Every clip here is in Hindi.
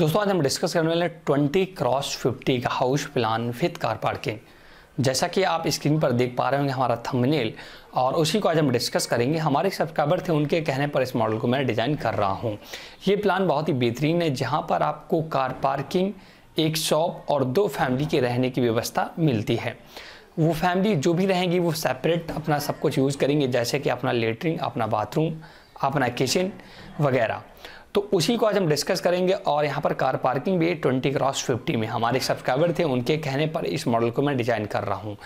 दोस्तों आज हम डिस्कस करने वाले हैं ट्वेंटी क्रॉस फिफ्टी का house plan with car parking जैसा कि आप स्क्रीन पर देख पा रहे होंगे हमारा थंबनेल और उसी को आज हम डिस्कस करेंगे हमारे सब्सक्राइबर थे उनके कहने पर इस मॉडल को मैं डिज़ाइन कर रहा हूँ ये प्लान बहुत ही बेहतरीन है जहाँ पर आपको कार पार्किंग एक शॉप और दो फैमिली के रहने की व्यवस्था मिलती है वो फैमिली जो भी रहेंगी वो सेपरेट अपना सब कुछ यूज़ करेंगे जैसे कि अपना लेटरिन अपना बाथरूम अपना किचन वगैरह तो उसी को आज हम डिस्कस करेंगे और यहाँ पर कार पार्किंग भी है ट्वेंटी क्रॉस फिफ्टी में हमारे सब्सक्राइबर थे उनके कहने पर इस मॉडल को मैं डिज़ाइन कर रहा हूँ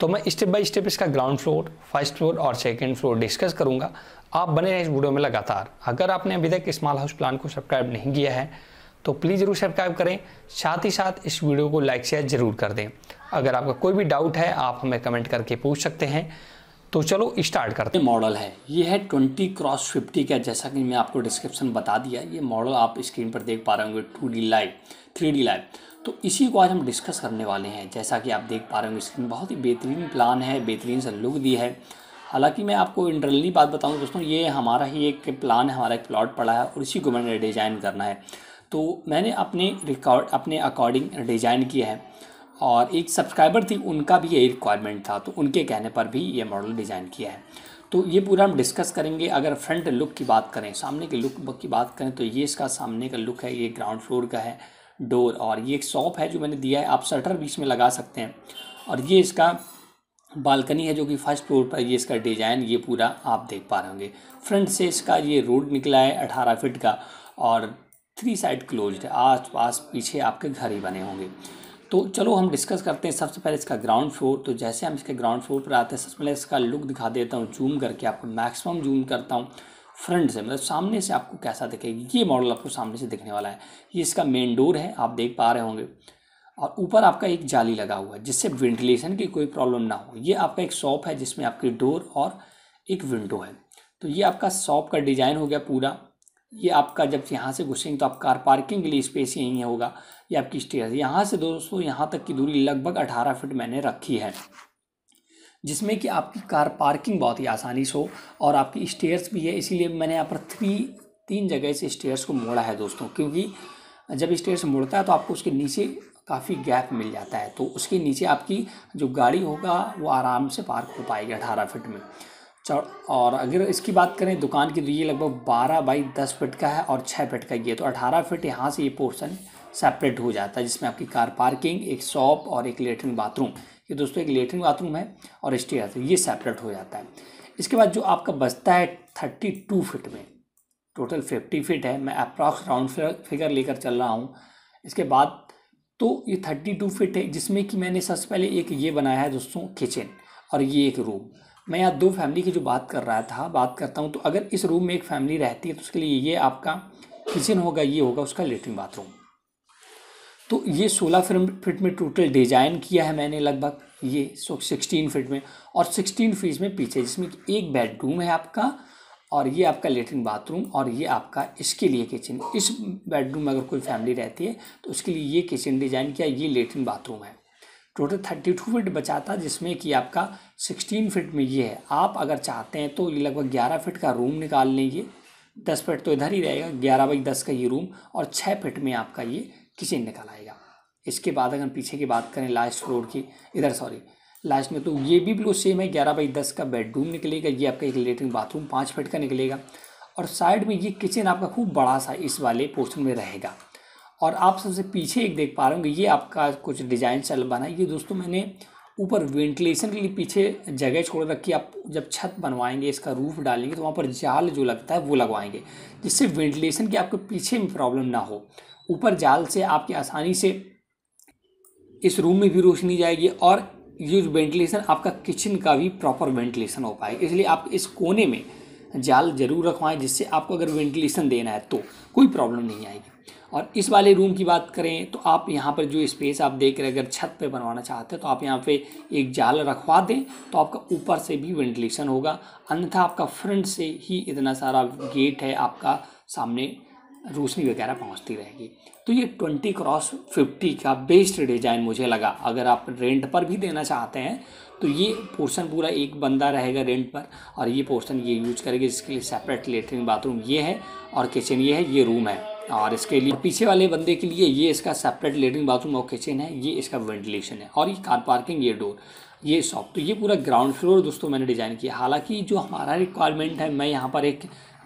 तो मैं स्टेप बाय स्टेप इसका ग्राउंड फ्लोर फर्स्ट फ्लोर और सेकंड फ्लोर डिस्कस करूँगा आप बने रहें इस वीडियो में लगातार अगर आपने अभी तक स्मॉल हाउस प्लान को सब्सक्राइब नहीं किया है तो प्लीज़ ज़रूर सब्सक्राइब करें साथ ही साथ इस वीडियो को लाइक शेयर ज़रूर कर दें अगर आपका कोई भी डाउट है आप हमें कमेंट करके पूछ सकते हैं तो चलो स्टार्ट करते हैं मॉडल है ये है ट्वेंटी क्रॉस फिफ्टी का जैसा कि मैं आपको डिस्क्रिप्शन बता दिया ये मॉडल आप स्क्रीन पर देख पा रहे होंगे two D live three D live तो इसी को आज हम डिस्कस करने वाले हैं जैसा कि आप देख पा रहे होंगे स्क्रीन बहुत ही बेहतरीन प्लान है बेहतरीन सा लुक दी है हालांकि मैं आपको इंटरनली बात बताऊँ दोस्तों ये हमारा ही एक प्लान है हमारा एक प्लॉट पड़ा है और इसी को मैंने डिज़ाइन करना है तो मैंने अपने रिकॉर्ड अपने अकॉर्डिंग डिज़ाइन किया है और एक सब्सक्राइबर थी उनका भी यही रिक्वायरमेंट था तो उनके कहने पर भी ये मॉडल डिज़ाइन किया है तो ये पूरा हम डिस्कस करेंगे अगर फ्रंट लुक की बात करें सामने के लुक की बात करें तो ये इसका सामने का लुक है ये ग्राउंड फ्लोर का है डोर और ये एक शॉप है जो मैंने दिया है आप शटर भी इसमें लगा सकते हैं और ये इसका बालकनी है जो कि फर्स्ट फ्लोर पर ये इसका डिज़ाइन ये पूरा आप देख पा रहे होंगे फ्रंट से इसका ये रोड निकला है अठारह फिट का और थ्री साइड क्लोज है आस पास पीछे आपके घर ही बने होंगे तो चलो हम डिस्कस करते हैं सबसे पहले इसका ग्राउंड फ्लोर तो जैसे हम इसके ग्राउंड फ्लोर पर आते हैं सबसे पहले इसका लुक दिखा देता हूँ जूम करके आपको मैक्सिमम जूम करता हूँ फ्रंट से मतलब सामने से आपको कैसा दिखेगा ये मॉडल आपको सामने से दिखने वाला है ये इसका मेन डोर है आप देख पा रहे होंगे और ऊपर आपका एक जाली लगा हुआ है जिससे वेंटिलेशन की कोई प्रॉब्लम ना हो ये आपका एक शॉप है जिसमें आपकी डोर और एक विंडो है तो ये आपका शॉप का डिज़ाइन हो गया पूरा ये आपका जब यहाँ से घुसेंगे तो आप कार पार्किंग के लिए स्पेस यहीं होगा ये आपकी स्टेयर यहाँ से दोस्तों यहाँ तक की दूरी लगभग अठारह फीट मैंने रखी है जिसमें कि आपकी कार पार्किंग बहुत ही आसानी से हो और आपकी स्टेयर्स भी है इसीलिए मैंने यहाँ पर थ्री तीन जगह से स्टेयर्स को मोड़ा है दोस्तों क्योंकि जब स्टेयर्स मुड़ता है तो आपको उसके नीचे काफ़ी गैप मिल जाता है तो उसके नीचे आपकी जो गाड़ी होगा वो आराम से पार्क हो पाएगी अठारह फिट में और अगर इसकी बात करें दुकान की तो ये लगभग 12 बाई 10 फिट का है और 6 फिट का ये तो 18 फिट यहाँ से ये पोर्शन सेपरेट हो जाता है जिसमें आपकी कार पार्किंग एक शॉप और एक लेटरिन बाथरूम ये दोस्तों एक लेटरिन बाथरूम है और स्टे तो ये सेपरेट हो जाता है इसके बाद जो आपका बचता है थर्टी टू फिट में टोटल फिफ्टी फिट है मैं अप्रॉक्स राउंड फिगर लेकर चल रहा हूँ इसके बाद तो ये थर्टी टू फिट है जिसमें कि मैंने सबसे पहले एक ये बनाया है दोस्तों किचन और ये एक रूम मैं यहाँ दो फैमिली की जो बात कर रहा था बात करता हूँ तो अगर इस रूम में एक फैमिली रहती है तो उसके लिए ये आपका किचन होगा ये होगा उसका लेटरिन बाथरूम तो ये सोलह फिट में टोटल डिज़ाइन किया है मैंने लगभग ये सो सिक्सटीन फिट में और सिक्सटीन फीट में पीछे जिसमें कि एक बेडरूम है आपका और ये आपका लेटरिन बाथरूम और ये आपका इसके लिए किचन इस बेडरूम में अगर कोई फैमिली रहती है तो उसके लिए ये किचन डिज़ाइन किया ये लेटरिन बाथरूम है टोटल थर्टी टू फिट बचा था जिसमें कि आपका सिक्सटीन फिट में ये है आप अगर चाहते हैं तो ये लगभग ग्यारह फिट का रूम निकाल लेंगे दस फिट तो इधर ही रहेगा ग्यारह बाई दस का ये रूम और छः फिट में आपका ये किचन निकल आएगा इसके बाद अगर पीछे की बात करें लास्ट फ्लोर की इधर सॉरी लास्ट में तो ये भी बिल्कुल सेम है ग्यारह बाई दस का बेडरूम निकलेगा ये आपका एक लेटरिन बाथरूम पाँच फिट का निकलेगा और साइड में ये किचन आपका खूब बड़ा सा इस वाले पोर्शन में रहेगा और आप सबसे पीछे एक देख पा रहे होंगे ये आपका कुछ डिज़ाइन चल बना ये दोस्तों मैंने ऊपर वेंटिलेशन के लिए पीछे जगह छोड़ रखी आप जब छत बनवाएंगे इसका रूफ डालेंगे तो वहाँ पर जाल जो लगता है वो लगवाएंगे जिससे वेंटिलेशन की आपको पीछे में प्रॉब्लम ना हो ऊपर जाल से आपकी आसानी से इस रूम में भी रोशनी जाएगी और ये वेंटिलेशन आपका किचन का भी प्रॉपर वेंटिलेशन हो पाएगा इसलिए आप इस कोने में जाल जरूर रखवाएं जिससे आपको अगर वेंटिलेशन देना है तो कोई प्रॉब्लम नहीं आएगी और इस वाले रूम की बात करें तो आप यहाँ पर जो स्पेस आप देख रहे हैं अगर छत पे बनवाना चाहते हैं तो आप यहाँ पे एक जाल रखवा दें तो आपका ऊपर से भी वेंटिलेशन होगा अन्यथा आपका फ्रंट से ही इतना सारा गेट है आपका सामने रोशनी वगैरह पहुँचती रहेगी तो ये ट्वेंटी क्रॉस फिफ्टी का बेस्ट डिज़ाइन मुझे लगा अगर आप रेंट पर भी देना चाहते हैं तो ये पोर्शन पूरा एक बंदा रहेगा रेंट पर और ये पोर्शन ये यूज करेगा जिसके लिए सेपरेट लेटरिन बाथरूम ये है और किचन ये है ये रूम है और इसके लिए पीछे वाले बंदे के लिए ये इसका सेपरेट लेटरिन बाथरूम और किचन है ये इसका वेंटिलेशन है और ये कार पार्किंग ये डोर ये शॉप तो ये पूरा ग्राउंड फ्लोर दोस्तों मैंने डिज़ाइन किया हालांकि जो हमारा रिक्वायरमेंट है मैं यहाँ पर एक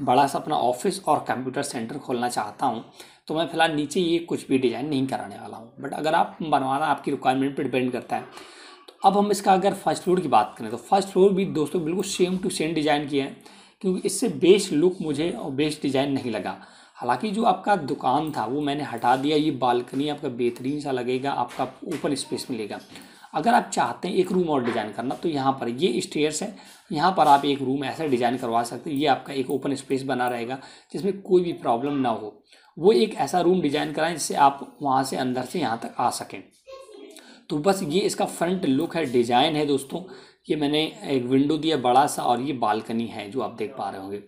बड़ा सा अपना ऑफिस और कंप्यूटर सेंटर खोलना चाहता हूँ तो मैं फ़िलहाल नीचे ये कुछ भी डिज़ाइन नहीं कराने वाला हूँ बट अगर आप बनवाना आपकी रिक्वायरमेंट पर डिपेंड करता है तो अब हम इसका अगर फर्स्ट फ्लोर की बात करें तो फर्स्ट फ्लोर भी दोस्तों बिल्कुल सेम टू सेम डिज़ाइन किया है क्योंकि इससे बेस्ट लुक मुझे और बेस्ट डिज़ाइन नहीं लगा हालांकि जो आपका दुकान था वो मैंने हटा दिया ये बालकनी आपका बेहतरीन सा लगेगा आपका ओपन स्पेस मिलेगा अगर आप चाहते हैं एक रूम और डिज़ाइन करना तो यहाँ पर ये स्टेयर्स है यहाँ पर आप एक रूम ऐसा डिज़ाइन करवा सकते हैं ये आपका एक ओपन स्पेस बना रहेगा जिसमें कोई भी प्रॉब्लम ना हो वो एक ऐसा रूम डिज़ाइन कराएं जिससे आप वहाँ से अंदर से यहाँ तक आ सकें तो बस ये इसका फ्रंट लुक है डिज़ाइन है दोस्तों ये मैंने एक विंडो दिया बड़ा सा और ये बालकनी है जो आप देख पा रहे होंगे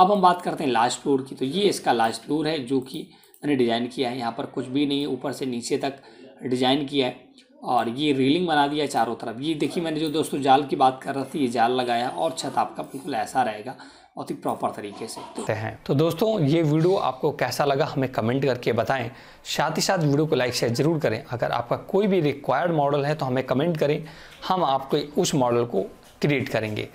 अब हम बात करते हैं लास्ट फ्लोर की तो ये इसका लास्ट फ्लोर है जो कि मैंने डिज़ाइन किया है यहाँ पर कुछ भी नहीं है ऊपर से नीचे तक डिज़ाइन किया है और ये रेलिंग बना दिया चारों तरफ ये देखिए मैंने जो दोस्तों जाल की बात कर रहा थी ये जाल लगाया और छत आपका बिल्कुल ऐसा रहेगा बहुत ही प्रॉपर तरीके से तो हैं तो दोस्तों ये वीडियो आपको कैसा लगा हमें कमेंट करके बताएं साथ ही साथ वीडियो को लाइक शेयर ज़रूर करें अगर आपका कोई भी रिक्वायर्ड मॉडल है तो हमें कमेंट करें हम आपको उस मॉडल को क्रिएट करेंगे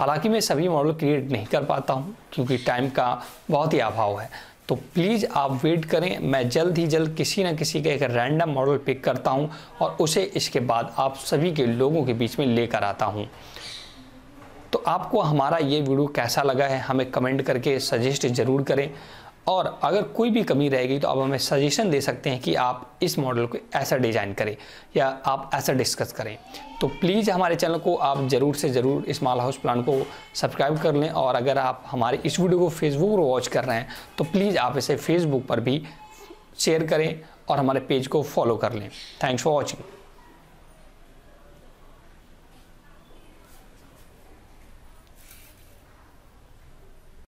हालांकि मैं सभी मॉडल क्रिएट नहीं कर पाता हूँ क्योंकि टाइम का बहुत ही अभाव है तो प्लीज़ आप वेट करें मैं जल्द ही जल्द किसी न किसी का एक रैंडम मॉडल पिक करता हूँ और उसे इसके बाद आप सभी के लोगों के बीच में लेकर आता हूँ तो आपको हमारा ये वीडियो कैसा लगा है हमें कमेंट करके सजेस्ट ज़रूर करें और अगर कोई भी कमी रहेगी तो आप हमें सजेशन दे सकते हैं कि आप इस मॉडल को ऐसा डिज़ाइन करें या आप ऐसा डिस्कस करें तो प्लीज़ हमारे चैनल को आप ज़रूर से ज़रूर इस माल हाउस प्लान को सब्सक्राइब कर लें और अगर आप हमारे इस वीडियो को फेसबुक पर वॉच कर रहे हैं तो प्लीज़ आप इसे फेसबुक पर भी शेयर करें और हमारे पेज को फॉलो कर लें थैंक्स फॉर वॉचिंग